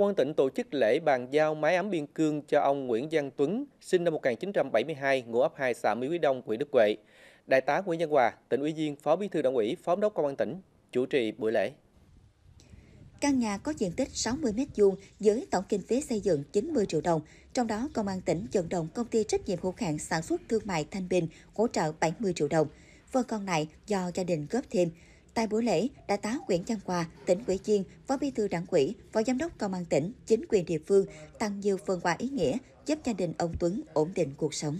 Công an tỉnh tổ chức lễ bàn giao máy ấm biên cương cho ông Nguyễn Giang Tuấn, sinh năm 1972, ngụ ấp 2 xã Mỹ Quý Đông, huyện Đức Huệ. Đại tá Nguyễn Văn Hòa, tỉnh ủy viên, phó bí thư đảng ủy, phó giám đốc công an tỉnh, chủ trì buổi lễ. Căn nhà có diện tích 60 m2 với tổng kinh phí xây dựng 90 triệu đồng, trong đó công an tỉnh vận động công ty trách nhiệm hữu hạn sản xuất thương mại Thanh Bình hỗ trợ 70 triệu đồng. Phần còn lại do gia đình góp thêm. Tại buổi lễ, Đại tá Nguyễn Văn Hòa, tỉnh ủy Chiên, Phó Bí thư Đảng ủy, Phó Giám đốc Công an tỉnh, chính quyền địa phương tặng nhiều phần quà ý nghĩa giúp gia đình ông Tuấn ổn định cuộc sống.